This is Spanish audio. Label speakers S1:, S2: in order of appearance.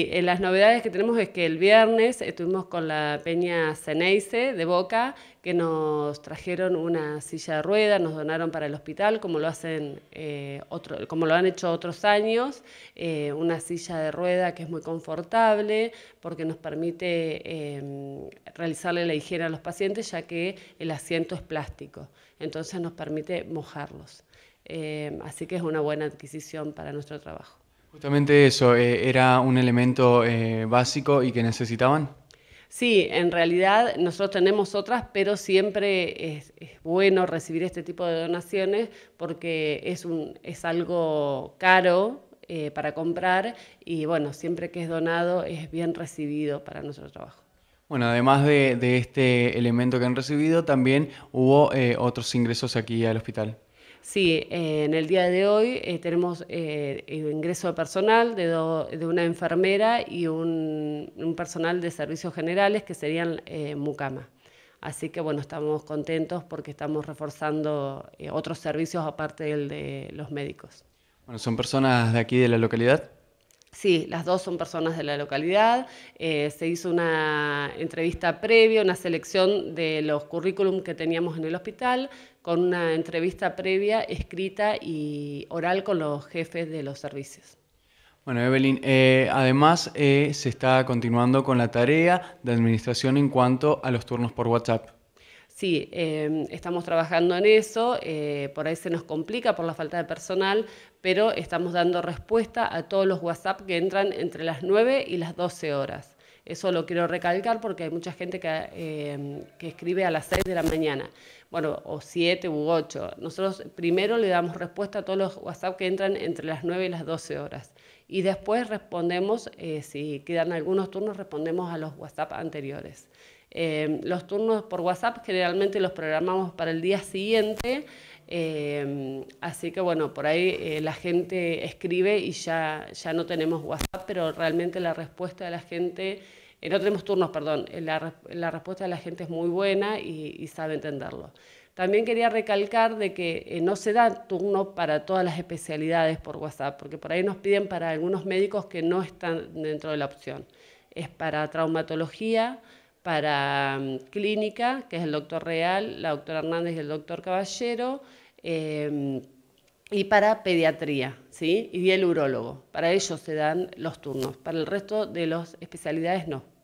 S1: Eh, las novedades que tenemos es que el viernes estuvimos con la Peña Ceneice de Boca, que nos trajeron una silla de rueda, nos donaron para el hospital, como lo, hacen, eh, como lo han hecho otros años, eh, una silla de rueda que es muy confortable porque nos permite em, realizarle la higiene a los pacientes ya que el asiento es plástico, entonces nos permite mojarlos. así que es una buena adquisición para nuestro trabajo.
S2: Justamente eso, eh, era un elemento eh, básico y que necesitaban.
S1: Sí, en realidad nosotros tenemos otras, pero siempre es, bueno recibir este tipo de donaciones porque es, un, es algo caro eh, para comprar y bueno, siempre que es donado es bien recibido para nuestro trabajo.
S2: Bueno, además de, este elemento que han recibido, también hubo otros ingresos aquí al hospital.
S1: Sí, eh, en el día de hoy eh, tenemos eh, el ingreso de personal de, una enfermera y un, un, personal de servicios generales que serían Mucama. Así que bueno, estamos contentos porque estamos reforzando otros servicios aparte del de los médicos.
S2: Bueno, ¿son personas de aquí de la localidad?
S1: Sí, las dos son personas de la localidad. Eh, se hizo una entrevista previa, una selección de los currículum que teníamos en el hospital, con una entrevista previa escrita y oral con los jefes de los servicios.
S2: Bueno, Evelyn, eh, además eh, se está continuando con la tarea de administración en cuanto a los turnos por WhatsApp.
S1: Sí, em, estamos trabajando en eso, eh, por ahí se nos complica por la falta de personal, pero estamos dando respuesta a todos los WhatsApp que entran entre las 9 y las 12 horas. Eso lo quiero recalcar porque hay mucha gente que, em, escribe a las 6 de la mañana, bueno, o 7 u 8. Nosotros primero le damos respuesta a todos los WhatsApp que entran entre las 9 y las 12 horas. Y después respondemos, eh, si quedan algunos turnos, respondemos a los WhatsApp anteriores. Em, los turnos por WhatsApp generalmente los programamos para el día siguiente, em, así que bueno, por ahí eh, la gente escribe y ya, ya no tenemos WhatsApp, pero realmente la respuesta de la gente, eh, no tenemos turnos, perdón, eh, la, respuesta de la gente es muy buena y, sabe entenderlo. También quería recalcar de que no se da turno para todas las especialidades por WhatsApp, porque por ahí nos piden para algunos médicos que no están dentro de la opción. Es para traumatología, para mm, clínica, que es el doctor Real, la doctora Hernández y el doctor Caballero, eh, y para pediatría, ¿sí? Y el urólogo. Para ellos se dan los turnos, para el resto
S2: de las especialidades no.